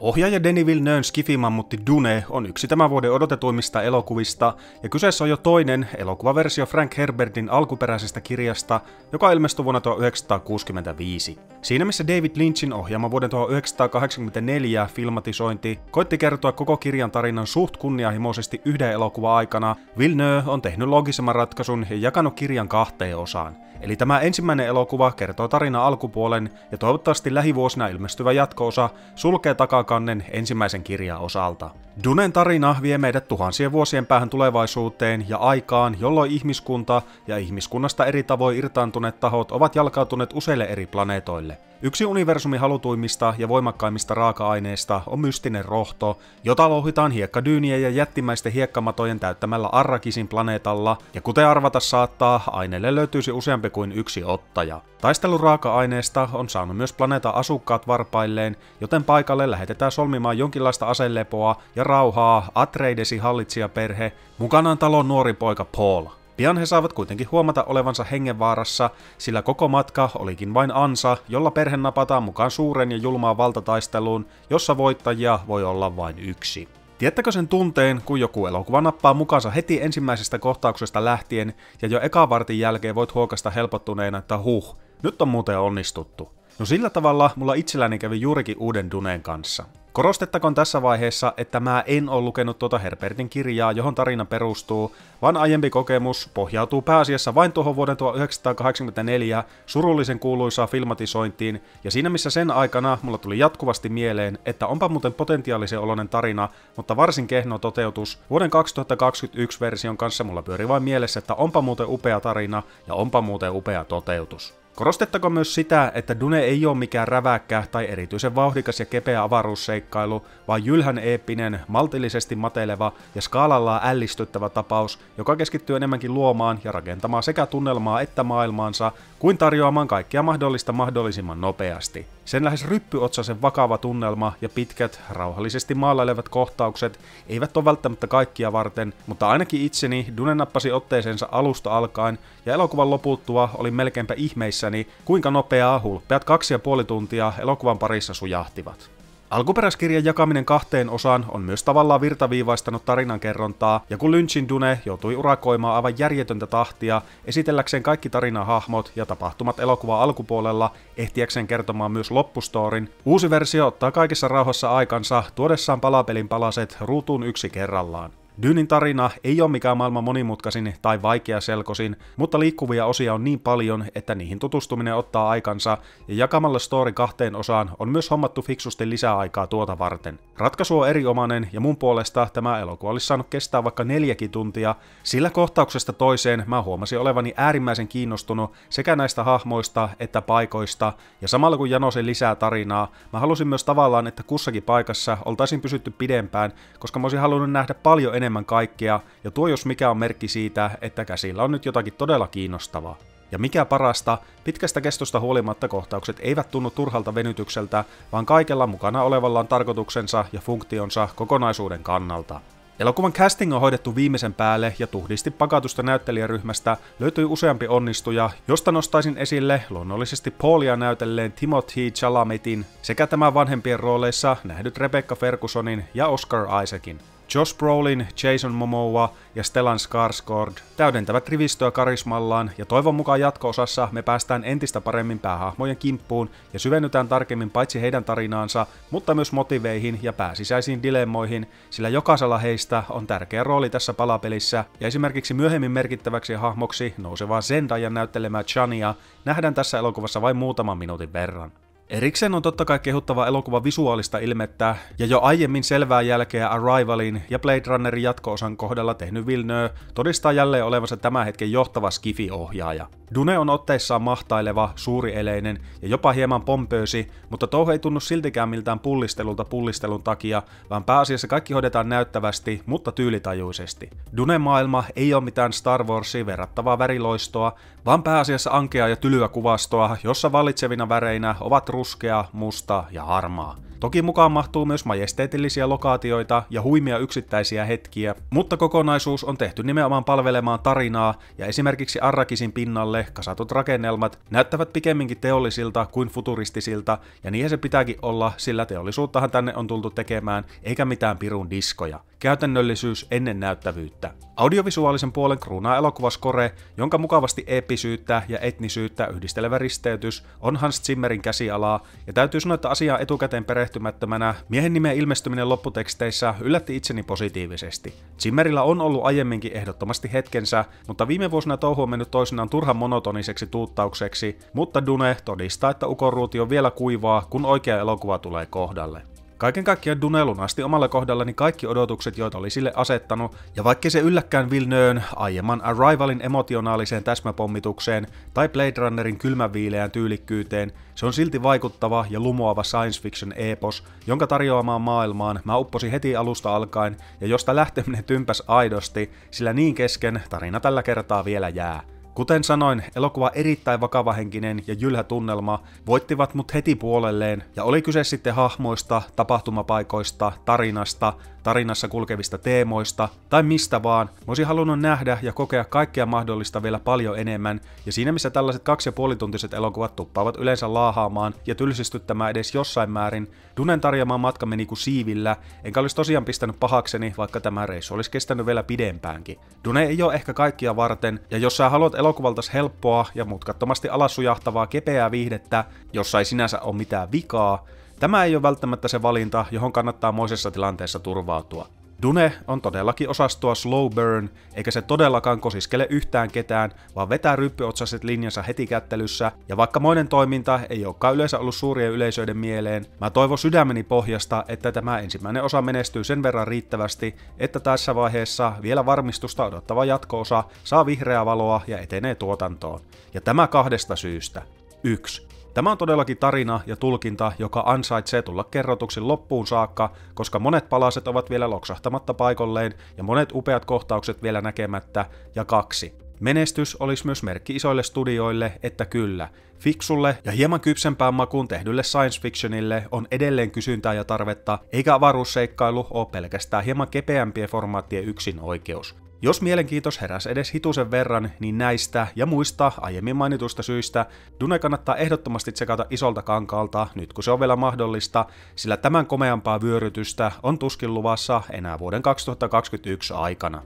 Ohjaaja Denis Villeneuve skifimammutti Dune on yksi tämän vuoden odotetuimmista elokuvista, ja kyseessä on jo toinen elokuvaversio Frank Herbertin alkuperäisestä kirjasta, joka ilmestyi vuonna 1965. Siinä missä David Lynchin ohjaama vuoden 1984 filmatisointi koitti kertoa koko kirjan tarinan suht kunnianhimoisesti yhden elokuva aikana, Villeneuve on tehnyt logisemman ratkaisun ja jakanut kirjan kahteen osaan. Eli tämä ensimmäinen elokuva kertoo tarina alkupuolen ja toivottavasti lähivuosina ilmestyvä jatkoosa sulkee takakannen ensimmäisen kirjan osalta. Dunen tarina vie meidät tuhansien vuosien päähän tulevaisuuteen ja aikaan, jolloin ihmiskunta ja ihmiskunnasta eri tavoin irtaantuneet tahot ovat jalkautuneet useille eri planeetoille. Yksi universumi halutuimmista ja voimakkaimmista raaka-aineista on mystinen rohto, jota louhitaan hiekkadyyniä ja jättimäisten hiekkamatojen täyttämällä Arrakisin planeetalla, ja kuten arvata saattaa, aineelle löytyisi useampi kuin yksi ottaja. Taistelu raaka-aineesta on saanut myös planeetan asukkaat varpailleen, joten paikalle lähetetään solmimaan jonkinlaista aselepoa ja rauhaa Atreidesi hallitsijaperhe, mukanaan talon nuori poika Paul. Pian he saavat kuitenkin huomata olevansa hengenvaarassa, sillä koko matka olikin vain ansa, jolla perhe napataan mukaan suuren ja julmaan valtataisteluun, jossa voittajia voi olla vain yksi. Tiettäkö sen tunteen, kun joku elokuva nappaa mukaansa heti ensimmäisestä kohtauksesta lähtien, ja jo eka vartin jälkeen voit huokasta helpottuneena, että huh, nyt on muuten onnistuttu. No sillä tavalla mulla itselläni kävi juurikin uuden Duneen kanssa. Korostettakoon tässä vaiheessa, että mä en ole lukenut tuota Herbertin kirjaa, johon tarina perustuu, vaan aiempi kokemus pohjautuu pääasiassa vain tuohon vuoden 1984 surullisen kuuluisaa filmatisointiin, ja siinä missä sen aikana mulla tuli jatkuvasti mieleen, että onpa muuten potentiaalisen oloinen tarina, mutta varsin kehno toteutus, vuoden 2021 version kanssa mulla pyöri vain mielessä, että onpa muuten upea tarina ja onpa muuten upea toteutus. Korostettako myös sitä, että Dune ei ole mikään räväkkä tai erityisen vauhdikas ja kepeä avaruusseikkailu, vaan jylhän eeppinen, maltillisesti mateleva ja skaalallaan ällistyttävä tapaus, joka keskittyy enemmänkin luomaan ja rakentamaan sekä tunnelmaa että maailmaansa, kuin tarjoamaan kaikkea mahdollista mahdollisimman nopeasti. Sen lähes ryppyotsaisen vakava tunnelma ja pitkät, rauhallisesti maalailevat kohtaukset eivät ole välttämättä kaikkia varten, mutta ainakin itseni Dune nappasi otteeseensa alusta alkaen ja elokuvan loputtua oli melkeinpä ihmeissäni, kuinka nopeaa hulppeat kaksi ja puoli tuntia elokuvan parissa sujahtivat. Alkuperäiskirjan jakaminen kahteen osaan on myös tavallaan virtaviivaistanut tarinankerrontaa, ja kun Lynchin Dune joutui urakoimaan aivan järjetöntä tahtia, esitelläkseen kaikki tarinahahmot ja tapahtumat elokuva alkupuolella, ehtiäkseen kertomaan myös loppustorin, uusi versio ottaa kaikessa rauhassa aikansa tuodessaan palapelin palaset ruutuun yksi kerrallaan. Dynin tarina ei ole mikään maailman monimutkaisin tai selkosin, mutta liikkuvia osia on niin paljon, että niihin tutustuminen ottaa aikansa, ja jakamalla story kahteen osaan on myös hommattu fiksusti lisää aikaa tuota varten. Ratkaisu on eriomainen, ja mun puolesta tämä elokuva olisi saanut kestää vaikka neljäkin tuntia, sillä kohtauksesta toiseen mä huomasin olevani äärimmäisen kiinnostunut sekä näistä hahmoista että paikoista, ja samalla kun janosin lisää tarinaa, mä halusin myös tavallaan, että kussakin paikassa oltaisiin pysytty pidempään, koska mä olisin halunnut nähdä paljon enemmän enemmän kaikkea, ja tuo jos mikä on merkki siitä, että käsillä on nyt jotakin todella kiinnostavaa. Ja mikä parasta, pitkästä kestosta huolimatta kohtaukset eivät tunnu turhalta venytykseltä, vaan kaikella mukana olevalla on tarkoituksensa ja funktionsa kokonaisuuden kannalta. Elokuvan casting on hoidettu viimeisen päälle ja tuhdisti pakatusta näyttelijäryhmästä löytyi useampi onnistuja, josta nostaisin esille luonnollisesti Paulia näytelleen Timothy Chalametin sekä tämän vanhempien rooleissa nähdyt Rebecca Fergusonin ja Oscar Isaacin. Josh Brolin, Jason Momoa ja Stellan Skarsgård täydentävät rivistöä karismallaan ja toivon mukaan jatko-osassa me päästään entistä paremmin päähahmojen kimppuun ja syvennytään tarkemmin paitsi heidän tarinaansa, mutta myös motiveihin ja pääsisäisiin dilemmoihin, sillä jokaisella heistä on tärkeä rooli tässä palapelissä ja esimerkiksi myöhemmin merkittäväksi hahmoksi nousevaa Zendayan näyttelemää Chania nähdään tässä elokuvassa vain muutaman minuutin verran. Erikseen on totta kai kehuttava elokuva visuaalista ilmettä, ja jo aiemmin selvää jälkeä Arrivalin ja Blade Runnerin jatkoosan kohdalla tehnyt Villeneuve todistaa jälleen olevansa tämän hetken johtava Skifi-ohjaaja. Dune on otteissaan mahtaileva, suurieleinen ja jopa hieman pompöösi, mutta touhu ei tunnu siltikään miltään pullistelulta pullistelun takia, vaan pääasiassa kaikki hoidetaan näyttävästi, mutta tyylitajuisesti. Dune-maailma ei ole mitään Star Warsiin verrattavaa väriloistoa, vaan pääasiassa ankeaa ja tylyä kuvastoa, jossa vallitsevina väreinä ovat ruskea, musta ja harmaa. Toki mukaan mahtuu myös majesteetillisia lokaatioita ja huimia yksittäisiä hetkiä, mutta kokonaisuus on tehty nimenomaan palvelemaan tarinaa ja esimerkiksi Arrakisin pinnalle kasatut rakennelmat näyttävät pikemminkin teollisilta kuin futuristisilta ja niin se pitääkin olla, sillä teollisuuttahan tänne on tultu tekemään eikä mitään pirun diskoja käytännöllisyys ennen näyttävyyttä. Audiovisuaalisen puolen kruunaa elokuvaskore, jonka mukavasti episyyttä ja etnisyyttä yhdistelevä risteytys on Hans Zimmerin käsialaa, ja täytyy sanoa, että asiaa etukäteen perehtymättömänä miehen nimen ilmestyminen lopputeksteissä yllätti itseni positiivisesti. Zimmerillä on ollut aiemminkin ehdottomasti hetkensä, mutta viime vuosina touhu on mennyt toisinaan turhan monotoniseksi tuuttaukseksi, mutta Dune todistaa, että ukoruuti on vielä kuivaa, kun oikea elokuva tulee kohdalle. Kaiken kaikkiaan Dunelun asti omalla kohdallani kaikki odotukset, joita oli sille asettanut, ja vaikka se ylläkään Vilnöön aiemman Arrivalin emotionaaliseen täsmäpommitukseen tai Blade Runnerin kylmäviileään tyylikkyyteen, se on silti vaikuttava ja lumoava science fiction epos, jonka tarjoamaan maailmaan mä upposin heti alusta alkaen ja josta lähteminen tympäs aidosti, sillä niin kesken tarina tällä kertaa vielä jää. Kuten sanoin, elokuva erittäin vakavahenkinen ja jylhä tunnelma voittivat mut heti puolelleen, ja oli kyse sitten hahmoista, tapahtumapaikoista, tarinasta tarinassa kulkevista teemoista tai mistä vaan. Mä olisin halunnut nähdä ja kokea kaikkea mahdollista vielä paljon enemmän, ja siinä missä tällaiset kaksi ja puolituntiset elokuvat tuppaavat yleensä laahaamaan ja tylsistyttämään edes jossain määrin, Dunen tarjoama matka meni kuin siivillä, enkä olisi tosiaan pistänyt pahakseni, vaikka tämä reissu olisi kestänyt vielä pidempäänkin. Dune ei ole ehkä kaikkia varten, ja jos sä haluat elokuvaltas helppoa ja mutkattomasti alas sujahtavaa kepeää viihdettä, jossa ei sinänsä ole mitään vikaa, Tämä ei ole välttämättä se valinta, johon kannattaa moisessa tilanteessa turvautua. Dune on todellakin osastoa slow burn, eikä se todellakaan kosiskele yhtään ketään, vaan vetää ryppyotsaset linjansa heti kättelyssä, ja vaikka moinen toiminta ei olekaan yleensä ollut suurien yleisöiden mieleen, mä toivon sydämeni pohjasta, että tämä ensimmäinen osa menestyy sen verran riittävästi, että tässä vaiheessa vielä varmistusta odottava jatkoosa saa vihreää valoa ja etenee tuotantoon. Ja tämä kahdesta syystä. 1. Tämä on todellakin tarina ja tulkinta, joka ansaitsee tulla kerrotuksi loppuun saakka, koska monet palaset ovat vielä loksahtamatta paikolleen ja monet upeat kohtaukset vielä näkemättä, ja kaksi. Menestys olisi myös merkki isoille studioille, että kyllä, fiksulle ja hieman kypsempään makuun tehdylle science fictionille on edelleen kysyntää ja tarvetta, eikä avaruusseikkailu ole pelkästään hieman kepeämpien formaattien yksin oikeus. Jos mielenkiintos heräs edes hitusen verran, niin näistä ja muista aiemmin mainitusta syistä Dune kannattaa ehdottomasti tsekata isolta kankaalta nyt kun se on vielä mahdollista, sillä tämän komeampaa vyörytystä on tuskin luvassa enää vuoden 2021 aikana.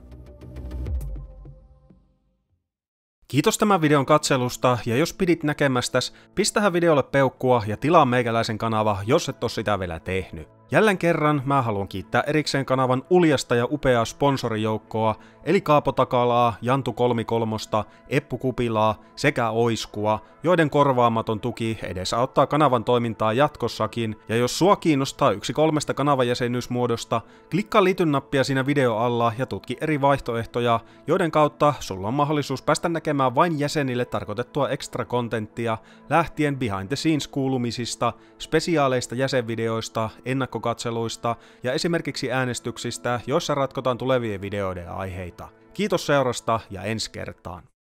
Kiitos tämän videon katselusta ja jos pidit näkemästäs, pistähän videolle peukkua ja tilaa meikäläisen kanava, jos et ole sitä vielä tehnyt. Jälleen kerran mä haluan kiittää erikseen kanavan uljasta ja upeaa sponsorijoukkoa, eli Kaapo Takalaa, Jantu Kolmikolmosta, Eppu Kupilaa sekä Oiskua, joiden korvaamaton tuki edesauttaa kanavan toimintaa jatkossakin, ja jos sua kiinnostaa yksi kolmesta kanavajäsenyysmuodosta, klikkaa liityn nappia siinä video alla ja tutki eri vaihtoehtoja, joiden kautta sulla on mahdollisuus päästä näkemään vain jäsenille tarkoitettua extra kontenttia, lähtien behind the scenes kuulumisista, spesiaaleista jäsenvideoista, ennakko katseluista ja esimerkiksi äänestyksistä, joissa ratkotaan tulevien videoiden aiheita. Kiitos seurasta ja ensi kertaan.